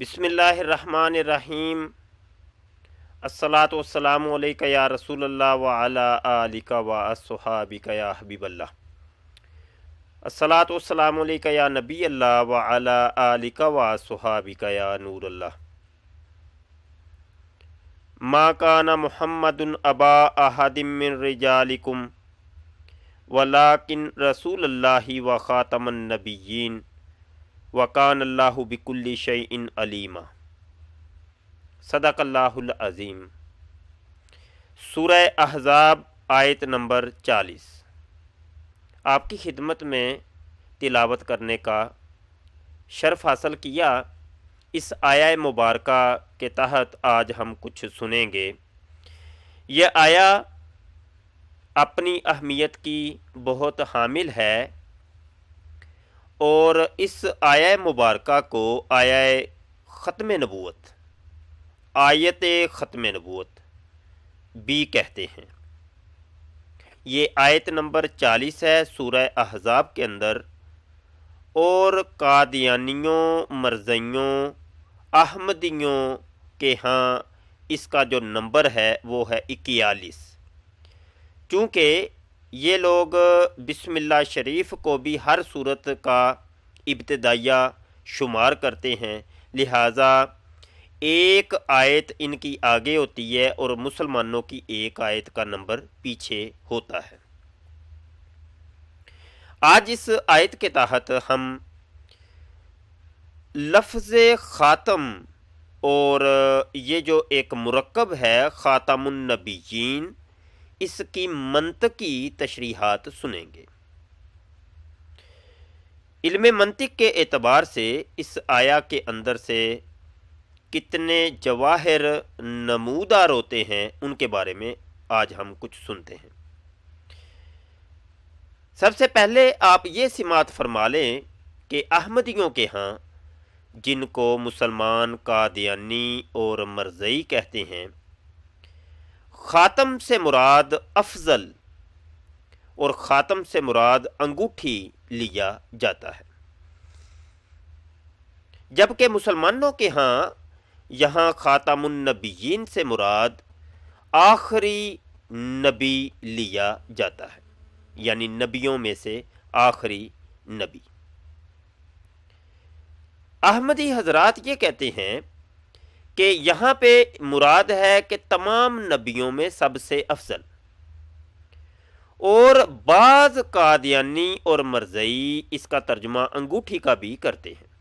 बसमीम असलातम या रसूल वलिका वसहाबिका या हबीबल्ला असलातम या नबी अल्लाह वलिका वसहाबिका या नूर अल्लाह काना मोहम्मद अबा अहदिमिन रिजालिकुम वलाकिन रसूल अल्लाह व ख़ातमनबीन वकान अल्लाह बिकुल्ल इन अलीमा सदाकल्लाज़ीम सूर्य अहज़ाब आयत नंबर चालीस आपकी खिदमत में तिलावत करने का शर्फ हासिल किया इस आया मुबारक के तहत आज हम कुछ सुनेंगे यह आया अपनी अहमियत की बहुत हामिल है और इस आया मुबारक को आया ख़त्म नबूत आयत ख़त्म नबूत बी कहते हैं ये आयत नंबर चालीस है सूर अहज़ाब के अंदर और कादियानियों मरजइयों अहमदियों के यहाँ इसका जो नंबर है वो है इक्यालीस चूँकि ये लोग बिस्मिल्ला शरीफ को भी हर सूरत का इब्तदाया शुमार करते हैं लिहाजा एक आयत इनकी आगे होती है और मुसलमानों की एक आयत का नंबर पीछे होता है आज इस आयत के तहत हम लफ्ज़ ख़ातम और ये जो एक मरकब है ख़ातमनबीन इसकी मनतकी तशरीहत सुनेंगे इल्म मंतिक के एतबार से इस आया के अंदर से कितने जवाहर नमूदार होते हैं उनके बारे में आज हम कुछ सुनते हैं सबसे पहले आप ये सिमात फरमा लें कि अहमदियों के यहाँ जिनको मुसलमान कादियानी और मरजई कहते हैं ख़ातम से मुराद अफजल और ख़ातम से मुराद अंगूठी लिया जाता है जबकि मुसलमानों के यहाँ यहाँ ख़ातमनबीन से मुराद आखिरी नबी लिया जाता है यानी नबियों में से आखिरी नबी अहमदी हजरात ये कहते हैं कि यहाँ पे मुराद है कि तमाम नबियों में सबसे अफजल और बाज़ कादयानी और मरजई इसका तर्जमा अंगूठी का भी करते हैं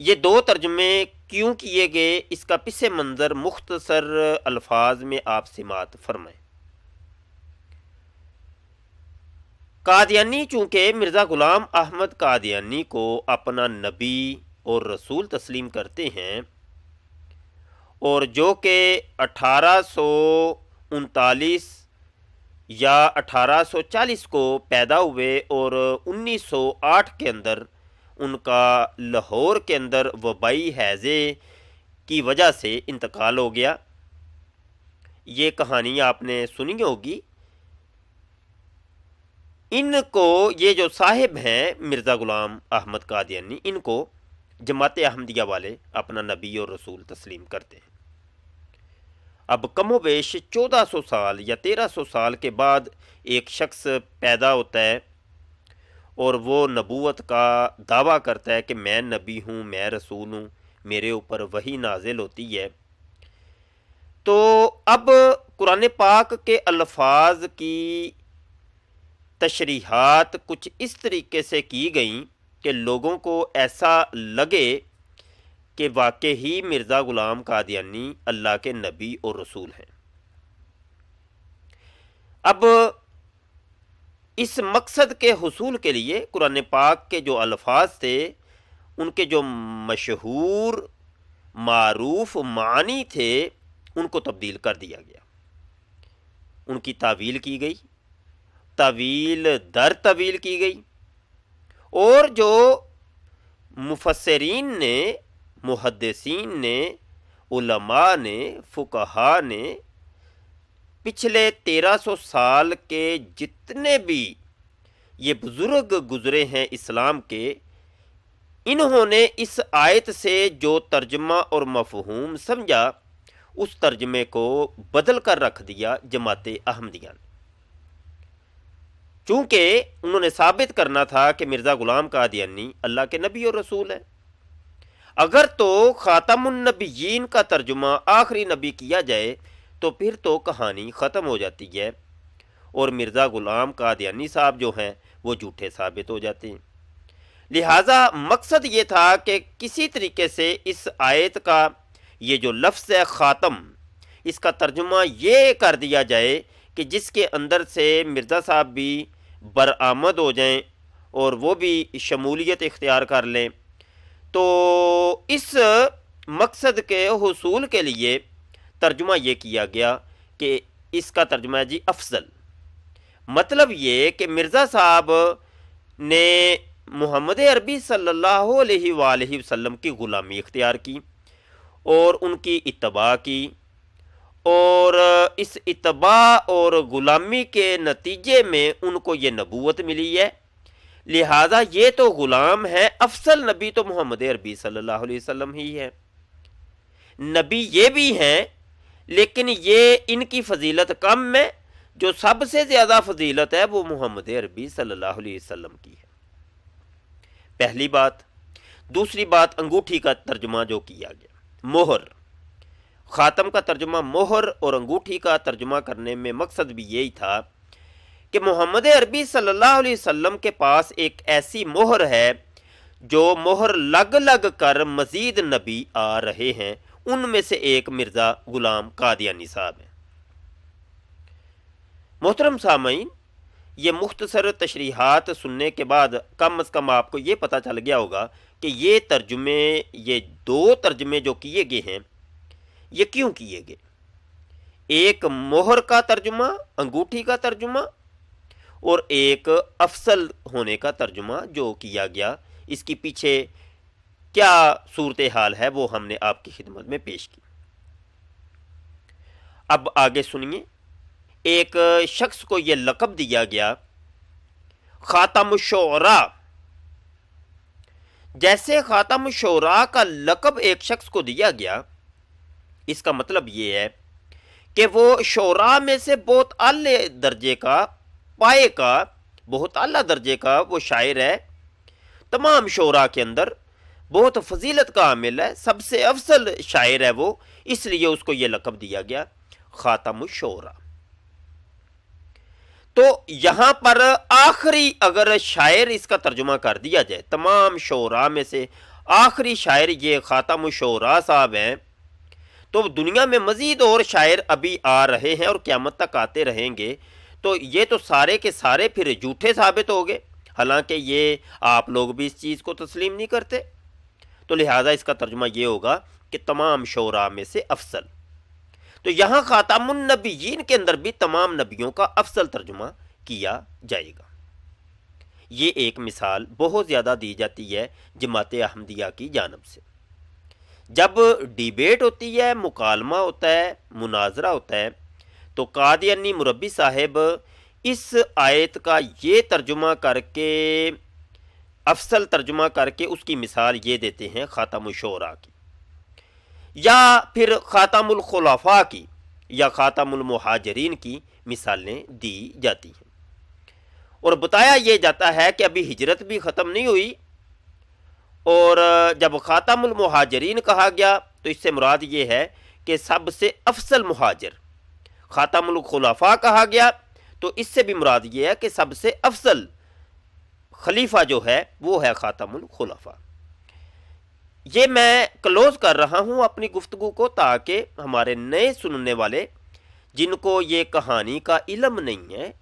ये दो तर्जमे क्यों किए गए इसका पिस मंज़र मुख्तसर अल्फाज में आप समात फरमाएं कादयानी चूँकि मिर्ज़ा ग़ुलाम अहमद कादयानी को अपना नबी और रसूल तस्लीम करते हैं और जो कि अठारह सौ उनतालीस या 1840 को पैदा हुए और 1908 के अंदर उनका लाहौर के अंदर वबाई हैज़े की वजह से इंतकाल हो गया ये कहानी आपने सुनी होगी इनको ये जो साहिब हैं मिर्ज़ा ग़ुलाम अहमद कादियानी इनको जमात अहमदिया वाले अपना नबी और रसूल तस्लीम करते हैं अब चौदह 1400 साल या 1300 साल के बाद एक शख्स पैदा होता है और वो नबूत का दावा करता है कि मैं नबी हूँ मैं रसूल हूँ मेरे ऊपर वही नाजिल होती है तो अब कुरान पाक के अल्फाज की तशरीहत कुछ इस तरीके से की गई कि लोगों को ऐसा लगे कि वाक़ ही मिर्ज़ा ग़ुलाम कादियानी अल्लाह के नबी और रसूल हैं अब इस मकसद के हसूल के लिए कुरान पाक के जो अल्फाज थे उनके जो मशहूर मरूफ मानी थे उनको तब्दील कर दिया गया उनकी तावील की गई तवील दर तवील की गई और जो मुफसरीन ने मुहदसिन ने उलमा ने फुकहा ने पिछले तेरह सौ साल के जितने भी ये बुज़ुर्ग गुज़रे हैं इस्लाम के इन्होंने इस आयत से जो तर्जमा और मफहूम समझा उस तर्जमे को बदल कर रख दिया जमात अहमदिया ने चूँकि उन्होंने साबित करना था कि मिर्ज़ा ग़ुलाम कादियानी अल्लाह के नबी और रसूल हैं अगर तो ख़ातमनबीन का तर्जुमा आखिरी नबी किया जाए तो फिर तो कहानी ख़त्म हो जाती है और मिर्ज़ा ग़ुलाम कादयानी साहब जो हैं वो झूठे साबित हो जाते हैं लिहाजा मकसद ये था कि किसी तरीके से इस आयत का ये जो लफ्ज़ है ख़ातम इसका तर्जुमा ये कर दिया जाए कि जिसके अंदर से मिर्ज़ा साहब भी बरामद हो जाएं और वो भी शमूलियत इख्तियार कर लें तो इस मकसद के हसूल के लिए तर्जुमा ये किया गया कि इसका तर्जुमा है जी अफजल मतलब ये कि मिर्ज़ा साहब ने मोहम्मद अरबी सल्ला वसम की ग़ुलामी इख्तियार की और उनकी इतबा की और इस इतबा और ग़ुलामी के नतीजे में उनको ये नबूत मिली है लिहाजा ये तो गुलाम है अफसल नबी तो मोहम्मद अरबी सल्लल्लाहु अलैहि वसल्लम ही है नबी ये भी हैं लेकिन ये इनकी फजीलत कम है जो सबसे ज़्यादा फजीलत है वो मोहम्मद अरबी सल्लल्लाहु अलैहि वसल्लम की है पहली बात दूसरी बात अंगूठी का तर्जमा जो किया गया मोहर ख़ातम का तर्जुमा मोहर और अंगूठी का तर्जुमा करने में मकसद भी यही था कि मोहम्मद अरबी सल्लल्लाहु अलैहि वसल्लम के पास एक ऐसी मोहर है जो मोहर लग लग कर मज़ीद नबी आ रहे हैं उनमें से एक मिर्ज़ा ग़ुलाम कादियानी साहब हैं मोहतरम सामीन ये मुख्तसर तशरीहत सुनने के बाद कम अज़ कम आपको ये पता चल गया होगा कि ये तर्जुमे ये दो तर्जुमे जो किए गए हैं ये क्यों किए गए एक मोहर का तर्जुमा अंगूठी का तर्जुमा और एक अफसल होने का तर्जुमा जो किया गया इसके पीछे क्या सूरत हाल है वो हमने आपकी खिदमत में पेश की अब आगे सुनिए एक शख्स को यह लकब दिया गया ख़ातम शोरा जैसे ख़ातम शोरा का लकब एक शख्स को दिया गया इसका मतलब ये है कि वो शोरा में से बहुत आले दर्जे का पाए का बहुत अला दर्जे का वो शायर है तमाम शरा के अंदर बहुत फजीलत का आमिल है सबसे अफसल शायर है वो इसलिए उसको ये लकब दिया गया ख़ातम शोरा तो यहां पर आखिरी अगर शायर इसका तर्जुमा कर दिया जाए तमाम शरा में से आखिरी शायर ये ख़ातम शोरा साहब हैं तो दुनिया में मज़ीद और शायर अभी आ रहे हैं और क़्यामत तक आते रहेंगे तो ये तो सारे के सारे फिर झूठे साबित हो गए हालांकि ये आप लोग भी इस चीज़ को तस्लीम नहीं करते तो लिहाजा इसका तर्जुमा ये होगा कि तमाम शरा में से अफसल तो यहाँ ख़ातामुलनबीन के अंदर भी तमाम नबियों का अफसल तर्जुमा किया जाएगा ये एक मिसाल बहुत ज़्यादा दी जाती है जमात अहमदिया की जानब से जब डिबेट होती है मुकालमा होता है मुनाजरा होता है तो कादियानी मुरबी साहेब इस आयत का ये तर्जुमा करके अफसल तर्जुमा करके उसकी मिसाल ये देते हैं शोरा की या फिर ख़ातमखलाफा की या ख़ातमहाजरीन की मिसालें दी जाती हैं और बताया ये जाता है कि अभी हिजरत भी ख़त्म नहीं हुई और जब ख़ातमहाजरीन कहा गया तो इससे मुराद ये है कि सबसे अफसल महाजर ख़ातमुल खुलाफा कहा गया तो इससे भी मुराद ये है कि सबसे अफजल खलीफा जो है वो है ख़ातमुल खुलाफा ये मैं क्लोज़ कर रहा हूँ अपनी गुफ्तु को ताकि हमारे नए सुनने वाले जिनको ये कहानी का इलम नहीं है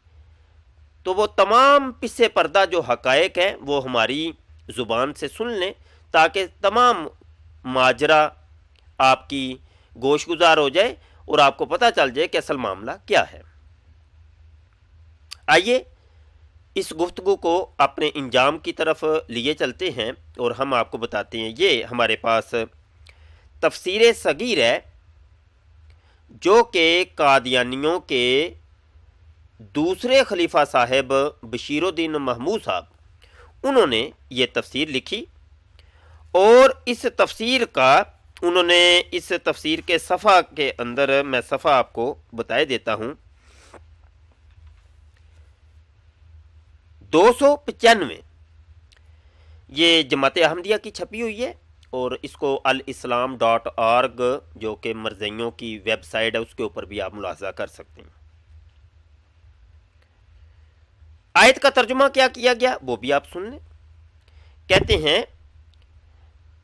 तो वो तमाम पिसे पर्दा जो हकायक हैं वो हमारी ज़ुबान से सुन लें ताकि तमाम माजरा आपकी गोश गुजार हो जाए और आपको पता चल जाए कि असल मामला क्या है आइए इस गुफ्तगु को अपने इंजाम की तरफ लिए चलते हैं और हम आपको बताते हैं ये हमारे पास तफसीर सगीर है जो कि कादियानियों के दूसरे खलीफा साहब बशीरुद्दीन महमूद साहब उन्होंने ये तफसीर लिखी और इस तफसीर का उन्होंने इस तफसीर के सफ़ा के अंदर मैं सफ़ा आपको बताए देता हूँ दो सौ पचानवे ये जमात अहमदिया की छपी हुई है और इसको अल इस्लाम डॉट ऑर्ग जो कि मरजैयों की वेबसाइट है उसके ऊपर भी आप मुलाजा कर सकते हैं आयत का तर्जुमा क्या किया गया वो भी आप सुन लें कहते हैं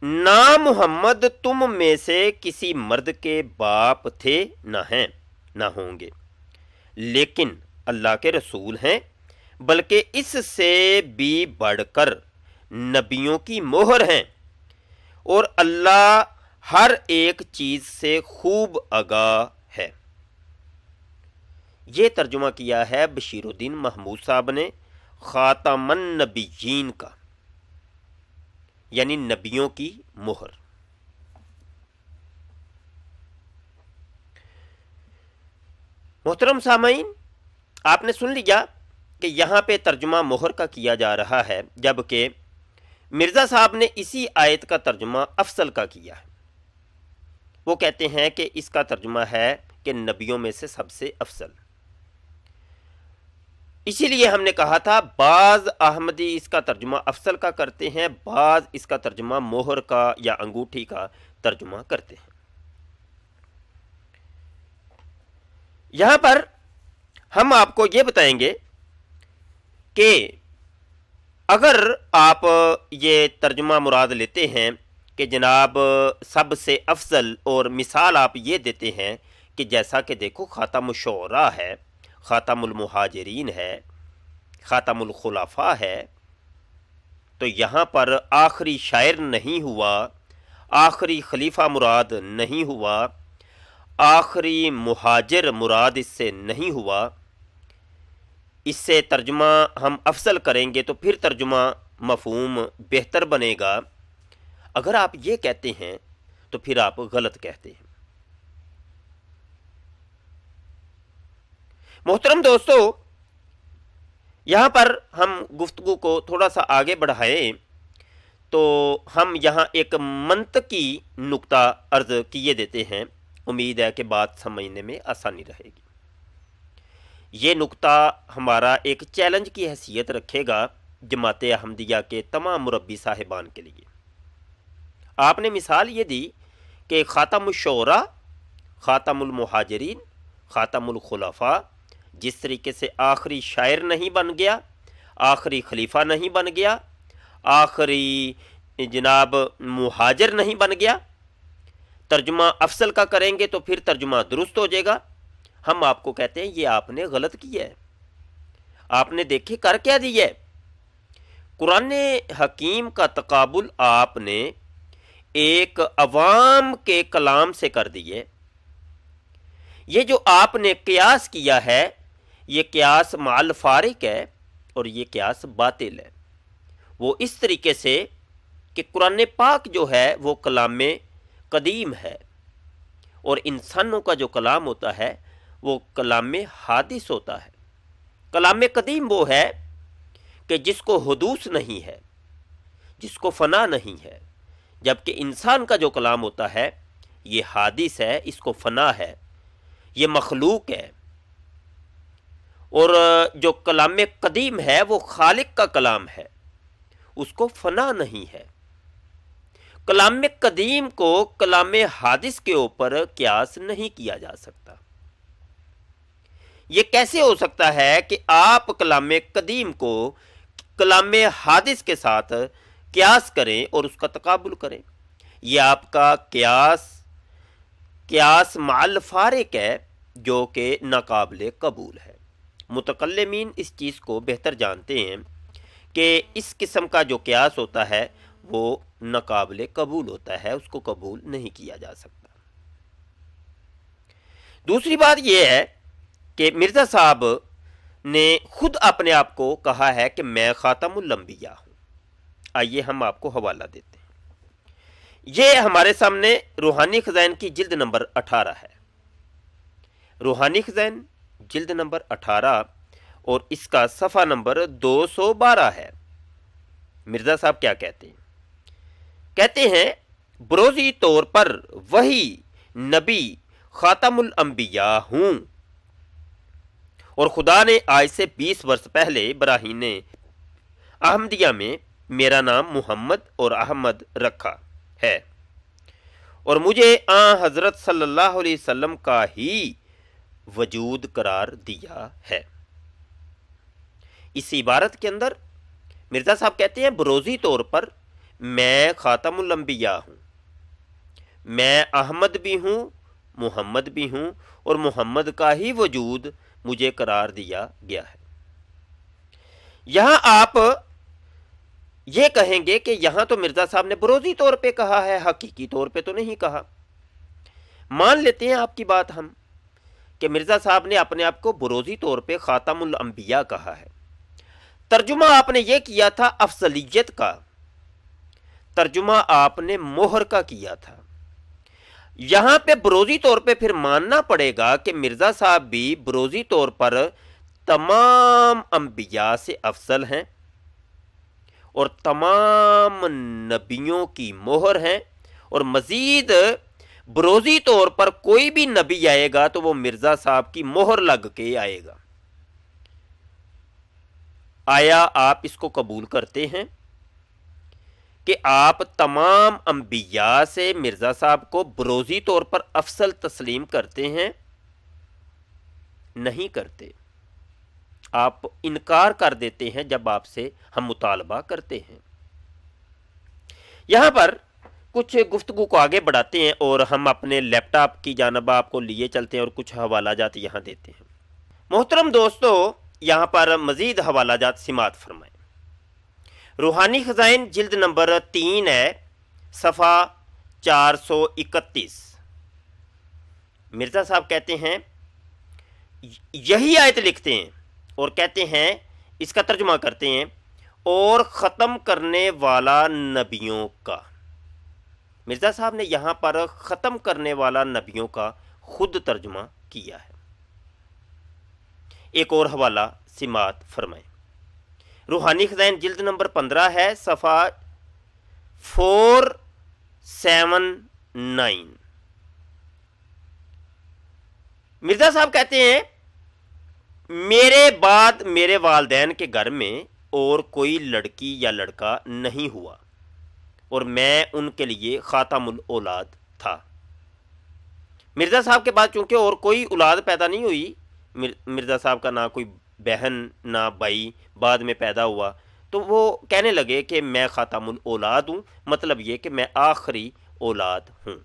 ना मोहम्मद तुम में से किसी मर्द के बाप थे ना हैं ना होंगे लेकिन अल्लाह के रसूल हैं बल्कि इससे भी बढ़कर नबियों की मोहर हैं और अल्लाह हर एक चीज़ से खूब आगाह है ये तर्जुमा किया है बशीरुद्दीन महमूद साहब ने ख़ातमन नबीन का यानी नबियों की मोहर मोहतरम सामीन आपने सुन लिया कि यहाँ पे तर्जुमा मोहर का किया जा रहा है जबकि मिर्ज़ा साहब ने इसी आयत का तर्जुमा अफसल का किया है वो कहते हैं कि इसका तर्जुमा है कि नबियों में से सबसे अफसल इसीलिए हमने कहा था बाज़ अहमदी इसका तर्जुमा अफसल का करते हैं बाज़ इसका तर्जुमा मोहर का या अंगूठी का तर्जुमा करते हैं यहाँ पर हम आपको ये बताएंगे कि अगर आप ये तर्जुमा मुराद लेते हैं कि जनाब सबसे अफजल और मिसाल आप ये देते हैं कि जैसा कि देखो खाता मशोरा है ख़ातमहाजरीन है ख़ातमखलाफा है तो यहाँ पर आखिरी शायर नहीं हुआ आखिरी खलीफा मुराद नहीं हुआ आखिरी महाजर मुराद इससे नहीं हुआ इससे तर्जमा हम अफसल करेंगे तो फिर तर्जमा मफहम बेहतर बनेगा अगर आप ये कहते हैं तो फिर आप गलत कहते हैं मोहतरम दोस्तों यहाँ पर हम गुफ्तु को थोड़ा सा आगे बढ़ाएं तो हम यहाँ एक मंत की नुकता अर्ज किए देते हैं उम्मीद है कि बात समझने में आसानी रहेगी ये नुकता हमारा एक चैलेंज की हैसियत रखेगा जमात अहमदिया के तमाम मुरबी साहिबान के लिए आपने मिसाल ये दी कि ख़ातम शौरा ख़ातमुल महाजरीन जिस तरीके से आखिरी शायर नहीं बन गया आखिरी खलीफा नहीं बन गया आखिरी जनाब मुहाजर नहीं बन गया तर्जुमा अफसल का करेंगे तो फिर तर्जुमा दुरुस्त हो जाएगा हम आपको कहते हैं ये आपने गलत किया है आपने देखे कर क्या दिया है कुरान हकीम का तकबुल आपने एक अवाम के कलाम से कर दिए ये जो आपने कयास किया है ये क्यास माल फारिक है और ये क्यास बातिल है वो इस तरीके से कि कुरान पाक जो है वो कलाम कदीम है और इंसानों का जो कलाम होता है वो कलाम हादिस होता है कलाम कदीम वो है कि जिसको हदूस नहीं है जिसको फना नहीं है जबकि इंसान का जो कलाम होता है ये हादिस है इसको फना है ये मखलूक है और जो कलाम कदीम है वो खालिक का कलाम है उसको फना नहीं है कलाम कदीम को कलाम हादिस के ऊपर क्यास नहीं किया जा सकता ये कैसे हो सकता है कि आप कलाम कदीम को कलाम हादिस के साथ क्यास करें और उसका तकबुल करें यह आपका क्यास क्यास माल है जो कि नाकबले कबूल है मुतकलमीन इस चीज़ को बेहतर जानते हैं कि इस किस्म का जो क्यास होता है वो नाकबले कबूल होता है उसको कबूल नहीं किया जा सकता दूसरी बात यह है कि मिर्ज़ा साहब ने खुद अपने आप को कहा है कि मैं खातम लंबिया हूँ आइए हम आपको हवाला देते हैं ये हमारे सामने रूहानी ख़ज़ैन की जिल्द नंबर अठारह है रूहानी ख़ज़ैन जिल्द नंबर 18 और इसका सफ़ा नंबर 212 है मिर्ज़ा साहब क्या कहते हैं कहते हैं बरोज़ी तौर पर वही नबी ख़ातमुल अंबिया हूँ और ख़ुदा ने आज से 20 वर्ष पहले ने अहमदिया में मेरा नाम मोहम्मद और अहमद रखा है और मुझे आ हज़रत सल्लल्लाहु अलैहि वसल्लम का ही वजूद करार दिया है इस इबारत के अंदर मिर्ज़ा साहब कहते हैं बरोज़ी तौर पर मैं खातमुलंबिया हूँ मैं अहमद भी हूँ मोहम्मद भी हूँ और मोहम्मद का ही वजूद मुझे करार दिया गया है यहाँ आप ये कहेंगे कि यहाँ तो मिर्ज़ा साहब ने बरोज़ी तौर पे कहा है हकीकी तौर पे तो नहीं कहा मान लेते हैं आपकी बात हम कि मिर्ज़ा साहब ने अपने आप को बरोज़ी तौर पर ख़ातमुल कहा है तर्जुमा आपने ये किया था अफसलीत का तर्जुमा आपने मोहर का किया था यहां पे बरोजी तौर पे फिर मानना पड़ेगा कि मिर्जा साहब भी बरोजी तौर पर तमाम अंबिया से अफसल हैं और तमाम नबियों की मोहर हैं और मज़ीद बरोज़ी तौर पर कोई भी नबी आएगा तो वो मिर्ज़ा साहब की मोहर लग के आएगा आया आप इसको कबूल करते हैं कि आप तमाम अंबिया से मिर्ज़ा साहब को बरोज़ी तौर पर अफसल तस्लीम करते हैं नहीं करते आप इनकार कर देते हैं जब आपसे हम मुतालबा करते हैं यहां पर कुछ गुफ्तु को आगे बढ़ाते हैं और हम अपने लैपटॉप की जानब आपको लिए चलते हैं और कुछ हवाला जात यहाँ देते हैं मोहतरम दोस्तों यहाँ पर मज़ीद हवाला जात समात फरमाएँ रूहानी ख़जाइन जल्द नंबर तीन है सफ़ा चार सौ इकतीस मिर्ज़ा साहब कहते हैं यही आयत लिखते हैं और कहते हैं इसका तर्जमा करते हैं और ख़त्म करने वाला नबियों का मिर्ज़ा साहब ने यहाँ पर ख़त्म करने वाला नबियों का खुद तर्जुमा किया है एक और हवाला सिमात फरमाए रूहानी खजैन जिल्द नंबर पंद्रह है सफ़ा फोर सेवन नाइन मिर्ज़ा साहब कहते हैं मेरे बाद मेरे वालदेन के घर में और कोई लड़की या लड़का नहीं हुआ और मैं उनके लिए ख़ातामुल औलाद था मिर्ज़ा साहब के बाद चूँकि और कोई औलाद पैदा नहीं हुई मिर, मिर्ज़ा साहब का ना कोई बहन ना भाई बाद में पैदा हुआ तो वो कहने लगे कि मैं ख़ातामुल औलाद हूँ मतलब ये कि मैं आखिरी औलाद हूँ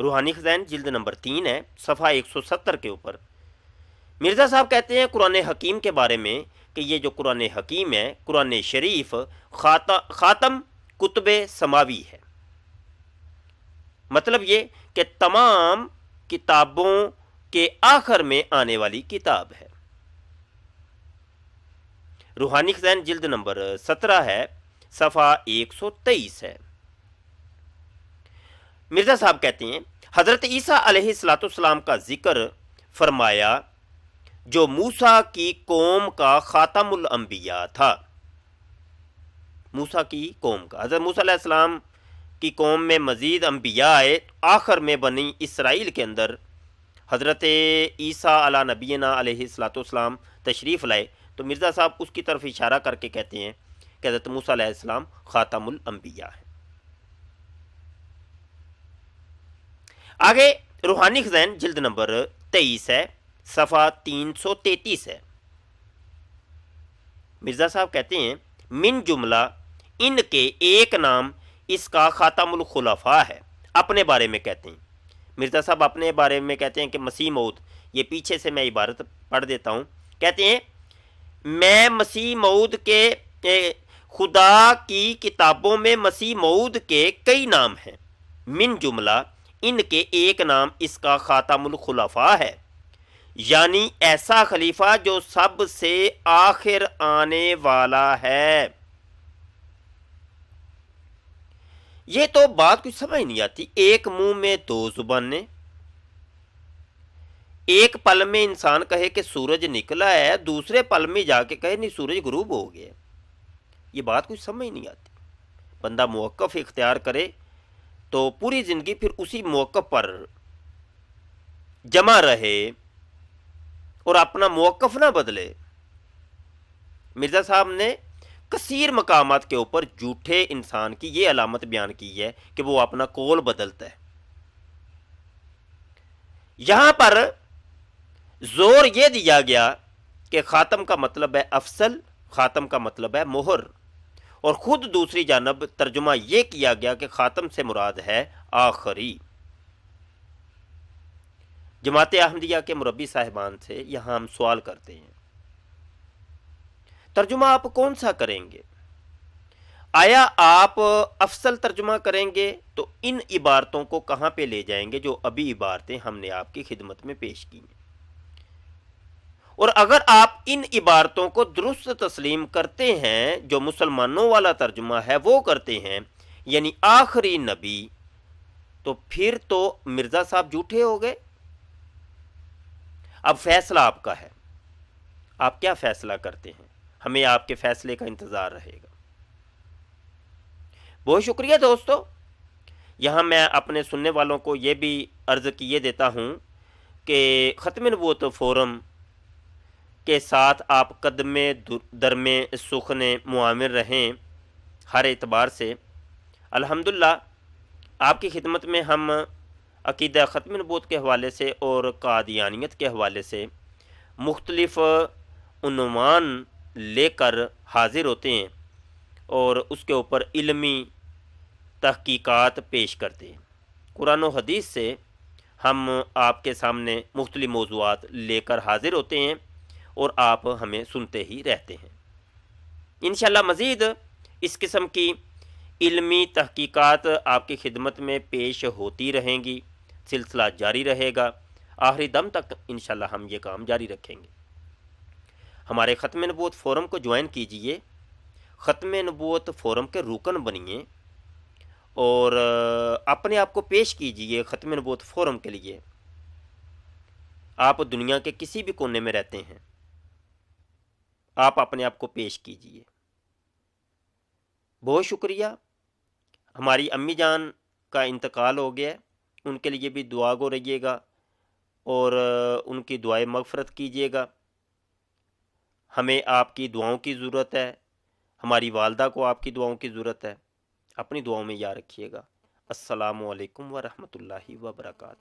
रूहानी खजैन जिल्द नंबर तीन है सफ़ा एक सौ सत्तर के ऊपर मिर्ज़ा साहब कहते हैं कुरान हकीम के बारे में कि ये जो कुरान हकीम है कुरान शरीफ खाता ख़ातम कुतब समावी है मतलब ये कि तमाम किताबों के आखिर में आने वाली किताब है रूहानी खजैन जिल्द नंबर सत्रह है सफ़ा एक सौ तेईस है मिर्ज़ा साहब कहते हैं हज़रत ईसा सलाम का ज़िक्र फरमाया जो मूसा की कौम का ख़ातमुल था मूसा की कौम का हज़रत मूसम की कौम में मज़ीद अम्बिया आए आखिर में बनी इसराइल के अंदर हज़रत ईसा अला नबीना सलाम तशरीफ़ लाए तो मिर्ज़ा साहब उसकी तरफ इशारा करके कहते हैं कि हज़रत मूसा ख़ातमुल है आगे रूहानी खजैन जल्द नंबर तेईस है सफ़ा 333 है मिर्ज़ा साहब कहते हैं मिन जुमला इनके एक नाम इसका ख़ातमुल खुलाफा है अपने बारे में कहते हैं मिर्ज़ा साहब अपने बारे में कहते हैं कि मसीह मऊद ये पीछे से मैं इबारत पढ़ देता हूँ कहते हैं मैं मसीह मऊद के ए, खुदा की किताबों में मसीह मऊद के कई नाम हैं मिन जुमला इनके एक नाम इसका ख़ातमुल खुलाफा है यानी ऐसा खलीफा जो सबसे आखिर आने वाला है ये तो बात कुछ समझ नहीं आती एक मुंह में दो ने एक पल में इंसान कहे कि सूरज निकला है दूसरे पल में जाके कहे नहीं सूरज गुरूब हो गया ये बात कुछ समझ नहीं आती बंदा मौक़ इख्तियार करे तो पूरी ज़िंदगी फिर उसी मौकफ़ पर जमा रहे और अपना मौकफ ना बदले मिर्ज़ा साहब ने कसीर मकाम के ऊपर जूठे इंसान की ये अलामत बयान की है कि वो अपना कोल बदलता है यहां पर जोर यह दिया गया कि ख़ातम का मतलब है अफसल ख़ातम का मतलब है मोहर और ख़ुद दूसरी जानब तर्जुमा यह किया गया कि ख़ातम से मुराद है आखिरी जमात अहमदिया के मुरबी साहिबान से यहाँ हम सवाल करते हैं तर्जुमा आप कौन सा करेंगे आया आप अफसल तर्जुमा करेंगे तो इन इबारतों को कहाँ पे ले जाएंगे जो अभी इबारतें हमने आपकी खिदमत में पेश की हैं और अगर आप इन इबारतों को दुरुस्त तस्लीम करते हैं जो मुसलमानों वाला तर्जुमा है वो करते हैं यानी आखिरी नबी तो फिर तो मिर्ज़ा साहब झूठे हो गए अब फैसला आपका है आप क्या फैसला करते हैं हमें आपके फैसले का इंतज़ार रहेगा बहुत शुक्रिया दोस्तों यहाँ मैं अपने सुनने वालों को ये भी अर्ज़ किए देता हूँ कि ख़त्म नबूत तो फोरम के साथ आप कदम दरमे सुखने मामिर रहें हर एतबार से अल्हम्दुलिल्लाह आपकी खिदमत में हम अकीद ख़त्म नबूत के हवाले से और कादियानियत के हवाले से मुख्तलफ़ान लेकर हाजिर होते हैं और उसके ऊपर इलमी तहकीकात पेश करते हैं कुरान हदीस से हम आपके सामने मुख्तलि मौजूद लेकर हाजिर होते हैं और आप हमें सुनते ही रहते हैं इन मज़ीद इस किस्म की इलमी तहकीकात आपकी खिदमत में पेश होती रहेंगी सिलसिला जारी रहेगा आखिरी दम तक इन हम ये काम जारी रखेंगे हमारे ख़त्म नबूत फोरम को ज्वाइन कीजिए ख़त्म नबूत फोरम के रुकन बनिए और अपने आप को पेश कीजिए ख़त्म नबूत फोरम के लिए आप दुनिया के किसी भी कोने में रहते हैं आप अपने आप को पेश कीजिए बहुत शुक्रिया हमारी अम्मी जान का इंतकाल हो गया उनके लिए भी दुआ गो रहिएगा और उनकी दुआएं मगफरत कीजिएगा हमें आपकी दुआओं की ज़रूरत है हमारी वालदा को आपकी दुआओं की ज़रूरत है अपनी दुआओं में याद रखिएगा असलकम वरहमल वर्का